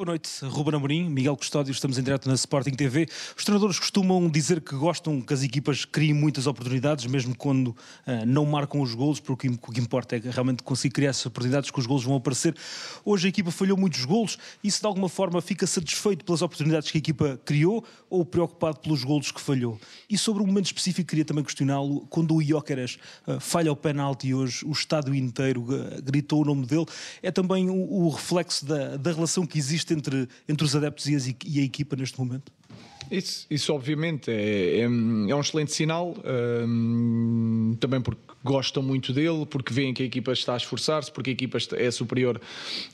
Boa noite, Ruben Amorim, Miguel Custódio, estamos em direto na Sporting TV. Os treinadores costumam dizer que gostam que as equipas criem muitas oportunidades, mesmo quando uh, não marcam os golos, porque o que importa é que realmente conseguir criar essas oportunidades que os golos vão aparecer. Hoje a equipa falhou muitos golos, isso de alguma forma fica satisfeito pelas oportunidades que a equipa criou ou preocupado pelos golos que falhou? E sobre um momento específico queria também questioná-lo, quando o Iócaras uh, falha o penalti hoje, o estado inteiro uh, gritou o nome dele, é também o, o reflexo da, da relação que existe existe entre, entre os adeptos e, e a equipa neste momento? Isso, isso obviamente, é, é, é um excelente sinal, um, também porque gostam muito dele, porque veem que a equipa está a esforçar-se, porque a equipa é superior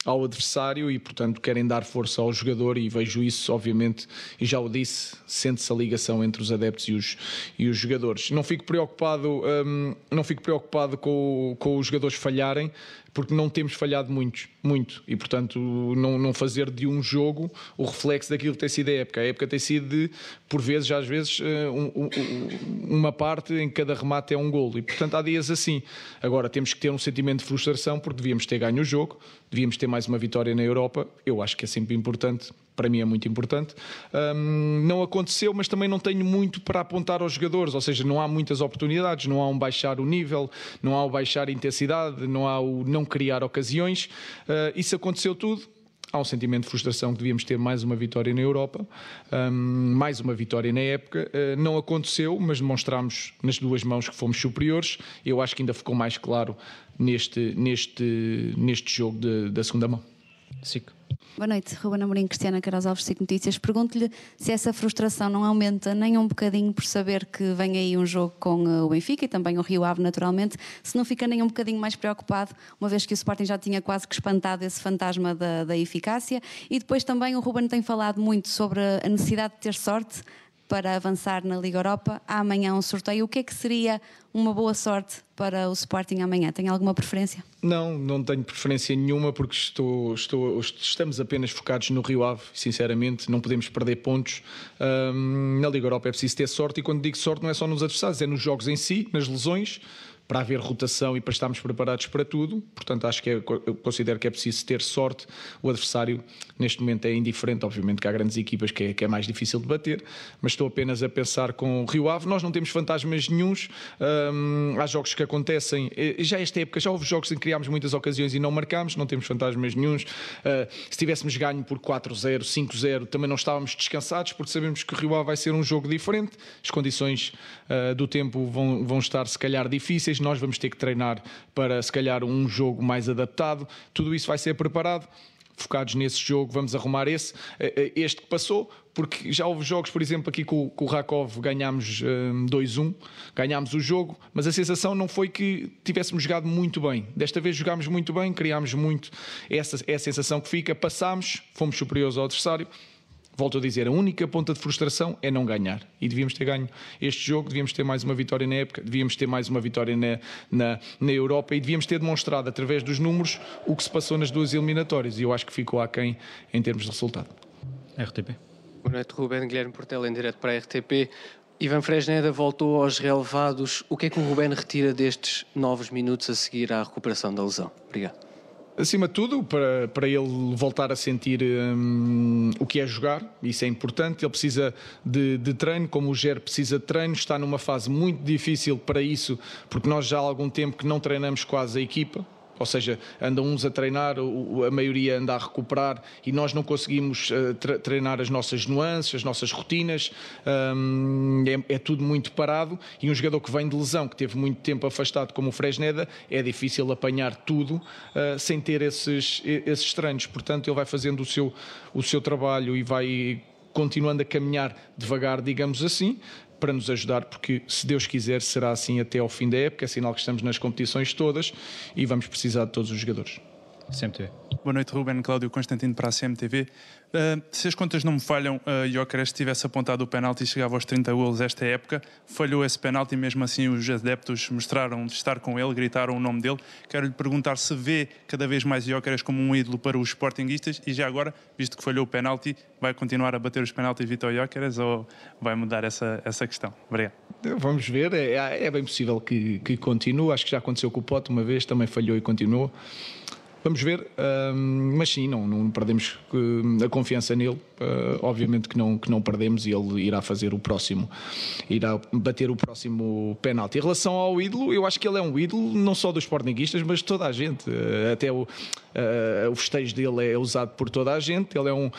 ao adversário e, portanto, querem dar força ao jogador e vejo isso, obviamente, e já o disse, sente-se a ligação entre os adeptos e os, e os jogadores. Não fico preocupado, um, não fico preocupado com, com os jogadores falharem, porque não temos falhado muito, muito, e, portanto, não, não fazer de um jogo o reflexo daquilo que tem sido a época. A época tem sido de por vezes, às vezes, eh, um, um, uma parte em cada remate é um golo. E, portanto, há dias assim. Agora, temos que ter um sentimento de frustração porque devíamos ter ganho o jogo, devíamos ter mais uma vitória na Europa. Eu acho que é sempre importante para mim é muito importante. Um, não aconteceu, mas também não tenho muito para apontar aos jogadores, ou seja, não há muitas oportunidades, não há um baixar o nível, não há o baixar a intensidade, não há o não criar ocasiões. Uh, isso aconteceu tudo há um sentimento de frustração que devíamos ter mais uma vitória na Europa, hum, mais uma vitória na época. Eh, não aconteceu, mas demonstramos nas duas mãos que fomos superiores. Eu acho que ainda ficou mais claro neste, neste, neste jogo de, da segunda mão. SIC. Boa noite, Ruben Amorim, Cristiana Caras Alves, SIC Notícias. Pergunto-lhe se essa frustração não aumenta nem um bocadinho por saber que vem aí um jogo com eh, o Benfica e também o Rio Ave, naturalmente, se não fica nem um bocadinho mais preocupado, uma vez que o Sporting já tinha quase que espantado esse fantasma da, da eficácia. E depois também o Ruben tem falado muito sobre a necessidade de ter sorte, para avançar na Liga Europa. Há amanhã um sorteio. O que é que seria uma boa sorte para o Sporting amanhã? Tem alguma preferência? Não, não tenho preferência nenhuma porque estou, estou, estamos apenas focados no Rio Ave, sinceramente, não podemos perder pontos. Um, na Liga Europa é preciso ter sorte e quando digo sorte não é só nos adversários, é nos jogos em si, nas lesões para haver rotação e para estarmos preparados para tudo. Portanto, acho que é, considero que é preciso ter sorte. O adversário, neste momento, é indiferente. Obviamente que há grandes equipas que é, que é mais difícil de bater, mas estou apenas a pensar com o Rio Ave. Nós não temos fantasmas nenhums. Hum, há jogos que acontecem. Já esta época, já houve jogos em que criámos muitas ocasiões e não marcámos. Não temos fantasmas nenhums. Uh, se tivéssemos ganho por 4-0, 5-0, também não estávamos descansados, porque sabemos que o Rio Ave vai ser um jogo diferente. As condições uh, do tempo vão, vão estar, se calhar, difíceis nós vamos ter que treinar para se calhar um jogo mais adaptado, tudo isso vai ser preparado. Focados nesse jogo, vamos arrumar esse. Eh, eh, este que passou, porque já houve jogos, por exemplo, aqui com, com o Rakov ganhámos hum, um, 2-1, ganhámos o jogo, mas a sensação não foi que tivéssemos jogado muito bem. Desta vez jogámos muito bem, criámos muito, essa é a sensação que fica. Passámos, fomos superiores ao adversário, volto a dizer, a única ponta de frustração é não ganhar. E devíamos ter ganho este jogo, devíamos ter mais uma vitória na época, devíamos ter mais uma vitória na, na, na Europa e devíamos ter demonstrado através dos números o que se passou nas duas eliminatórias. E eu acho que ficou aquém em termos de resultado. RTP. Boa noite, Ruben. Guilherme Portela, em direto para a RTP. Ivan Fresneda voltou aos relevados. O que é que o Ruben retira destes novos minutos a seguir à recuperação da lesão? Obrigado. Acima de tudo, para, para ele voltar a sentir hum, o que é jogar, isso é importante. Ele precisa de, de, treino, como o Ger precisa de treino, está numa fase muito difícil para isso, porque nós já há algum tempo que não treinamos quase a equipa. Ou seja, andam uns a treinar, a maioria anda a recuperar e nós não conseguimos eh, treinar as nossas nuances, as nossas rotinas. É, é, tudo muito parado e um jogador que vem de lesão, que teve muito tempo afastado como o Fresneda, é difícil apanhar tudo ah, sem ter esses, esses treinos. Portanto, ele vai fazendo o seu, o seu trabalho e vai continuando a caminhar devagar, digamos assim, para nos ajudar, porque se Deus quiser será assim até ao fim da época, é sinal que estamos nas competições todas e vamos precisar de todos os jogadores. CMTV. Boa noite, Ruben. Cláudio Constantino para a CMTV. Uh, ah, se as contas não me falham, uh, ah, Jokeres tivesse apontado o penalti e chegava aos 30 golos esta época. Falhou esse penalti e mesmo assim os adeptos mostraram de estar com ele, gritaram o nome dele. Quero lhe perguntar se vê cada vez mais Jokeres como um ídolo para os sportinguistas e já agora, visto que falhou o penalti, vai continuar a bater os penaltis Vitor Jokeres ou vai mudar essa, essa questão? Obrigado. Vamos ver, é, é bem possível que, que continue. Acho que já aconteceu com o Pote uma vez, também falhou e continuou. Vamos ver, mas sim, não, não perdemos hum, a confiança nele. Ah, obviamente que não, que não perdemos e ele irá fazer o próximo, irá bater o próximo penalti. Em relação ao ídolo, eu acho que ele é um ídolo não só dos sportinguistas, mas de toda a gente. Ah, até o, ah, o festejo dele é usado por toda a gente. Ele é um,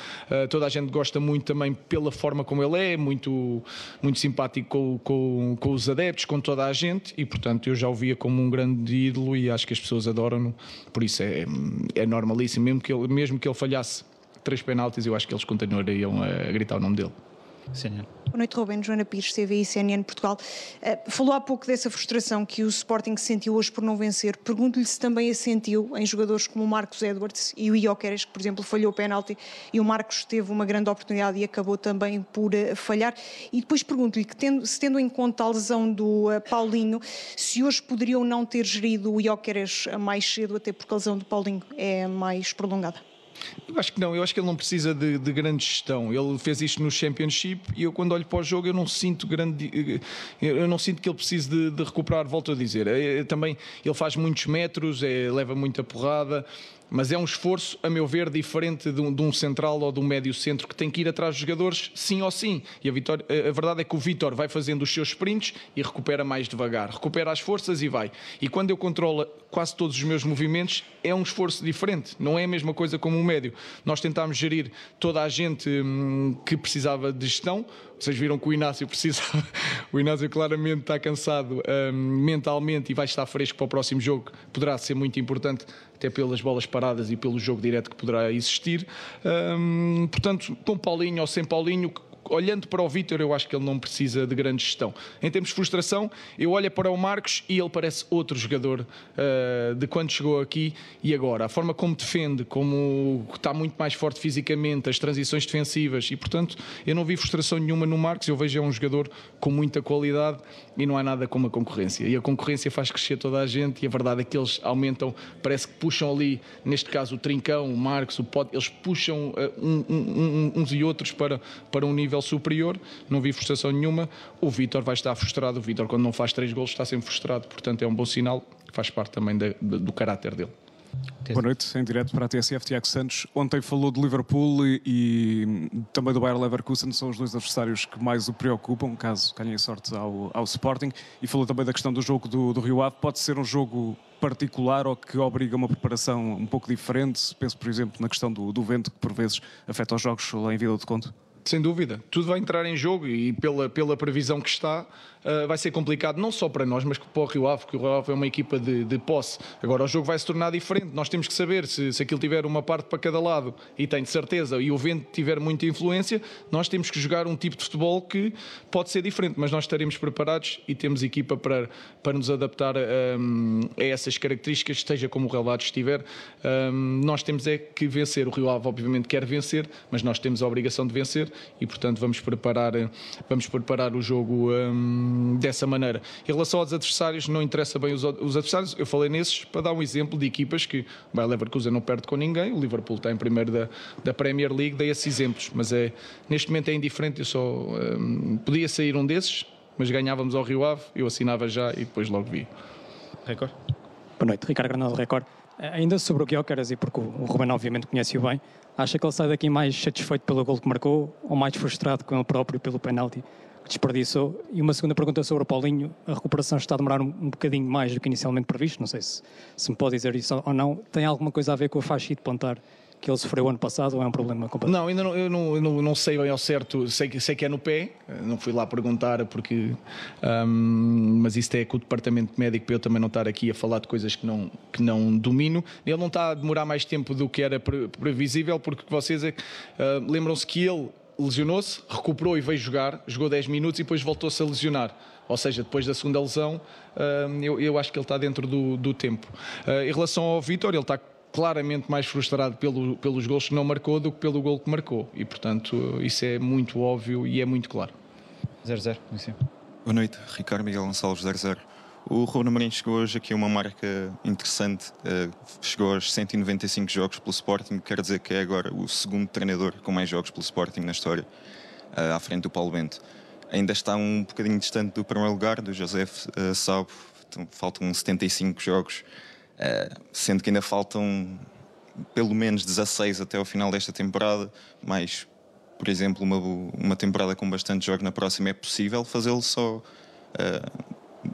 toda a gente gosta muito também pela forma como ele é, muito, muito simpático com, com, com os adeptos, com toda a gente e, portanto, eu já o via como um grande ídolo e acho que as pessoas adoram-no. Por isso é, é é normalíssimo, mesmo que, ele, mesmo que ele falhasse três penaltis, eu acho que eles continuariam a gritar o nome dele. CNN. Boa noite, Ruben. Joana Pires, TVI, CNN Portugal. Uh, falou há pouco dessa frustração que o Sporting sentiu hoje por não vencer. Pergunto-lhe se também a sentiu em jogadores como o Marcos Edwards e o Ioqueres, que, por exemplo, falhou o penalti e o Marcos teve uma grande oportunidade e acabou também por uh, falhar. E depois pergunto-lhe que, tendo, se tendo em conta a lesão do uh, Paulinho, se hoje poderiam não ter gerido o Ioqueres mais cedo, até porque a lesão do Paulinho é mais prolongada. Eu acho que não, eu acho que ele não precisa de, de, grande gestão. Ele fez isto no Championship e eu, quando olho para o jogo, eu não sinto grande. Eh, eu não sinto que ele precise de, de recuperar, volto a dizer. Eh, eh, também ele faz muitos metros, é, leva muita porrada mas é um esforço, a meu ver, diferente de um, de um central ou de um médio centro que tem que ir atrás dos jogadores, sim ou sim. E a, Vitória, a verdade é que o Vitor vai fazendo os seus sprints e recupera mais devagar, recupera as forças e vai. E quando eu controlo quase todos os meus movimentos, é um esforço diferente, não é a mesma coisa como um médio. Nós tentámos gerir toda a gente hum, que precisava de gestão, vocês viram que o Inácio precisava, o Inácio claramente está cansado hum, mentalmente e vai estar fresco para o próximo jogo, poderá ser muito importante, até pelas bolas paradas paradas e pelo jogo direto que poderá existir. Um, portanto, com Paulinho ou sem Paulinho, olhando para o Vítor, eu acho que ele não precisa de grande gestão. Em termos de frustração, eu olho para o Marcos e ele parece outro jogador uh, de quando chegou aqui e agora. A forma como defende, como está muito mais forte fisicamente, as transições defensivas e, portanto, eu não vi frustração nenhuma no Marcos. Eu vejo é um jogador com muita qualidade e não há nada como a concorrência. E a concorrência faz crescer toda a gente e a verdade é que eles aumentam, parece que puxam ali, neste caso, o Trincão, o Marcos, o Pote, eles puxam uh, um, um, um, uns e outros para, para um nível nível superior, não vi frustração nenhuma. O Vitor vai estar frustrado. O Vitor, quando não faz três gols, está sempre frustrado. Portanto, é um bom sinal, faz parte também da, da, do caráter dele. Boa noite, em direto para a TSF, Tiago Santos. Ontem falou de Liverpool e, e também do Bayern Leverkusen, são os dois adversários que mais o preocupam, caso ganhem sorte ao, ao Sporting. E falou também da questão do jogo do, do Rio Ave. Pode ser um jogo particular ou que obriga uma preparação um pouco diferente? Penso, por exemplo, na questão do, do vento que por vezes afeta os jogos lá em Vila do Conto sem dúvida. Tudo vai entrar em jogo e pela, pela previsão que está, ah, vai ser complicado não só para nós, mas para o Rio Ave, porque o Rio Ave é uma equipa de, de posse. Agora o jogo vai se tornar diferente. Nós temos que saber se, se aquilo tiver uma parte para cada lado, e tem de certeza, e o vento tiver muita influência, nós temos que jogar um tipo de futebol que pode ser diferente, mas nós estaremos preparados e temos equipa para, para nos adaptar um, a essas características, esteja como o relevado estiver. Um, nós temos é que vencer. O Rio Ave, obviamente, quer vencer, mas nós temos a obrigação de vencer e, portanto, vamos preparar, vamos preparar o jogo. Um, dessa maneira. Em relação aos adversários, não interessa bem os, os adversários. Eu falei nesses para dar um exemplo de equipas que o Leverkusen não perde com ninguém, o Liverpool está em primeiro da, da Premier League, dei esses exemplos, mas é, neste momento é indiferente, eu só um, podia sair um desses, mas ganhávamos ao Rio Ave, eu assinava já e depois logo vi. Record? Boa noite, Ricardo Granado, Record. Eh, ainda sobre o Guiocaras, e porque o Ruben obviamente conhece-o bem, acha que ele sai daqui mais satisfeito pelo gol que marcou ou mais frustrado com ele próprio pelo penalti desperdiçou. E uma segunda pergunta sobre o Paulinho. A recuperação está a demorar um, um bocadinho mais do que inicialmente previsto. Não sei se, se me pode dizer isso ou não. Tem alguma coisa a ver com a faixa de plantar? que ele sofreu ano passado ou é um problema completo? Não, ainda não, eu não, eu não, não, sei bem ao certo, sei, sei que é no pé, não fui lá perguntar porque. Um, mas isto é com o departamento médico para eu também não estar aqui a falar de coisas que não, que não domino. Ele não está a demorar mais tempo do que era previsível, porque vocês uh, lembram-se que ele lesionou-se, recuperou e veio jogar, jogou 10 minutos e depois voltou-se a lesionar. Ou seja, depois da segunda lesão, hum, eu, eu acho que ele está dentro do, do tempo. Eh, em relação ao Vitor, ele está claramente mais frustrado pelo, pelos gols que não marcou do que pelo gol que marcou. E, portanto, isso é muito óbvio e é muito claro. 0-0, Boa noite, Ricardo Miguel Gonçalves, 0-0. O Ruben Amorim chegou hoje aqui a uma marca interessante, eh, chegou aos 195 jogos pelo Sporting, quer dizer que é agora o segundo treinador com mais jogos pelo Sporting na história, eh, à frente do Paulo Bento. Ainda está um bocadinho distante do primeiro lugar, do José eh, Sabo, então faltam 75 jogos, sendo que ainda faltam pelo menos 16 até ao final desta temporada, Mas, por exemplo, uma, uma temporada com bastante jogos na próxima é possível fazê-lo só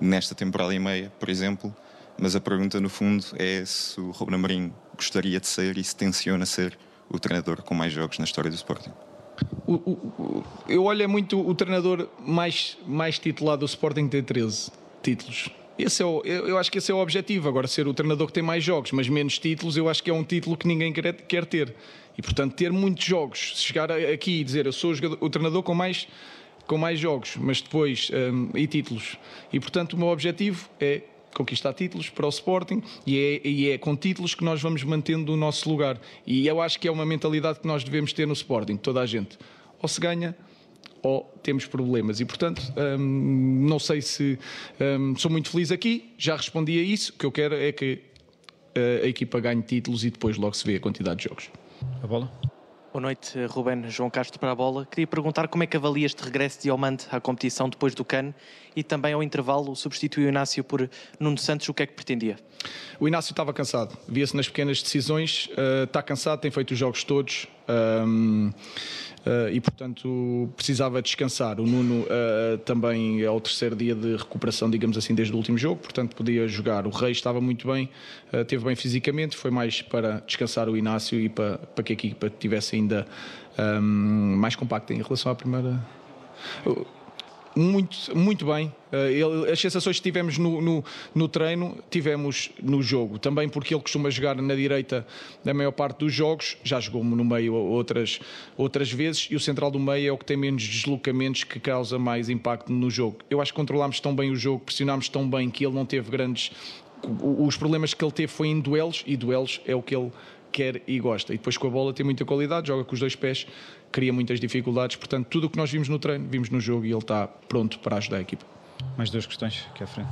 nesta temporada e meia, por exemplo. Mas a pergunta, no fundo, é se o Ruben Amorim gostaria de ser e se tenciona ser o treinador com mais jogos na história do Sporting. O, o, eu olho é muito o treinador mais, mais titulado do Sporting tem 13 títulos. Esse é o, eu acho que esse é o objetivo. Agora, ser o treinador que tem mais jogos, mas menos títulos, eu acho que é um título que ninguém quer, quer ter. E, portanto, ter muitos jogos, chegar aqui e dizer eu sou o, jogador, o treinador com mais com mais jogos, mas depois um, e títulos. E portanto, o meu objetivo é conquistar títulos para o Sporting e é, e é, com títulos que nós vamos mantendo o nosso lugar. E eu acho que é uma mentalidade que nós devemos ter no Sporting, toda a gente. Ou se ganha ou temos problemas. E, portanto, hum, não sei se hum, sou muito feliz aqui, já respondi a isso. O que eu quero é que eh, a equipa ganhe títulos e depois logo se vê a quantidade de jogos. A bola? Boa noite, Ruben João Castro para a bola. Queria perguntar como é que avalia este regresso de Almante à competição depois do CAN e também ao intervalo substituiu o Inácio por Nuno Santos, o que é que pretendia? O Inácio estava cansado, via-se nas pequenas decisões, eh, está cansado, tem feito os jogos todos, um, uh, ah, e portanto precisava descansar. O Nuno uh, também é o terceiro dia de recuperação, digamos assim, desde o último jogo, portanto podia jogar. O Rei estava muito bem, uh, teve bem fisicamente, foi mais para descansar o Inácio e para, para que a equipa estivesse ainda um, mais compacta em relação à primeira. Uh, muito, muito bem. Eh, as sensações que tivemos no, no, no, treino, tivemos no jogo. Também porque ele costuma jogar na direita na maior parte dos jogos, já jogou no meio outras, outras vezes, e o central do meio é o que tem menos deslocamentos, que causa mais impacto no jogo. Eu acho que controlámos tão bem o jogo, pressionámos tão bem que ele não teve grandes os problemas que ele teve foi em duelos e duelos é o que ele quer e gosta. E depois com a bola tem muita qualidade, joga com os dois pés, cria muitas dificuldades. Portanto, tudo o que nós vimos no treino, vimos no jogo e ele está pronto para ajudar a equipa. Mais duas questões aqui à frente.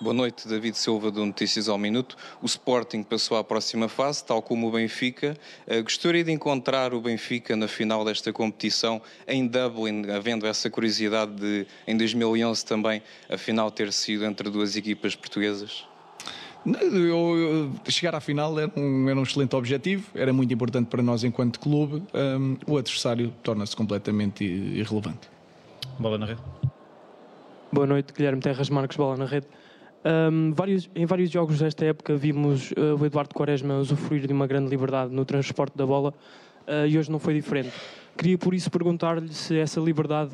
Boa noite, David Silva do Notícias ao Minuto. O Sporting passou à próxima fase, tal como o Benfica. Eh, gostaria de encontrar o Benfica na final desta competição em Dublin, havendo essa curiosidade de, em 2011 também, a final ter sido entre duas equipas portuguesas? Eu, eu, chegar à final era um, era um excelente objetivo, era muito importante para nós enquanto clube. Um, o adversário torna-se completamente irrelevante. Bola na rede. Boa noite, Guilherme Terras Marcos, bola na rede. Um, vários, em vários jogos desta época vimos uh, o Eduardo Quaresma usufruir de uma grande liberdade no transporte da bola uh, e hoje não foi diferente. Queria por isso perguntar-lhe se essa liberdade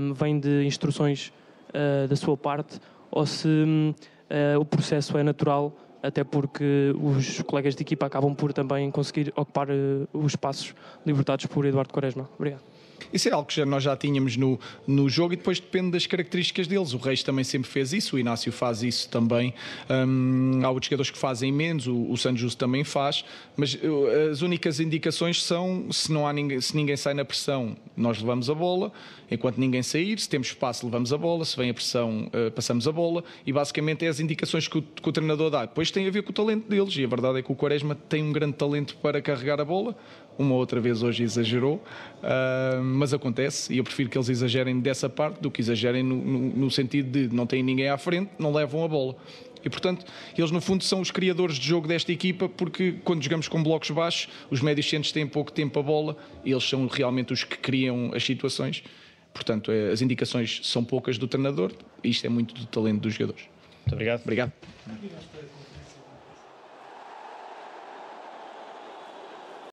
um, vem de instruções uh, da sua parte ou se hum, eh, o processo é natural, até porque os colegas de equipa acabam por também conseguir ocupar eh, os espaços libertados por Eduardo Quaresma. Obrigado. Isso é algo que já, nós já tínhamos no, no jogo e depois depende das características deles. O Reis também sempre fez isso, o Inácio faz isso também. Um, há outros jogadores que fazem menos, o, o Sanjus também faz, mas uh, as únicas indicações são se, não há ninguém, se ninguém sai na pressão, nós levamos a bola, enquanto ninguém sair, se temos espaço, levamos a bola, se vem a pressão, uh, passamos a bola e basicamente é as indicações que o, que o treinador dá. Depois tem a ver com o talento deles e a verdade é que o Quaresma tem um grande talento para carregar a bola uma outra vez hoje exagerou, uh, mas acontece e eu prefiro que eles exagerem dessa parte do que exagerem no, no, no sentido de não têm ninguém à frente, não levam a bola. E, portanto, eles no fundo são os criadores de jogo desta equipa, porque quando jogamos com blocos baixos, os médios centros têm pouco tempo a bola e eles são realmente os que criam as situações. Portanto, eh, as indicações são poucas do treinador, e isto é muito do talento dos jogadores. Muito obrigado. Obrigado.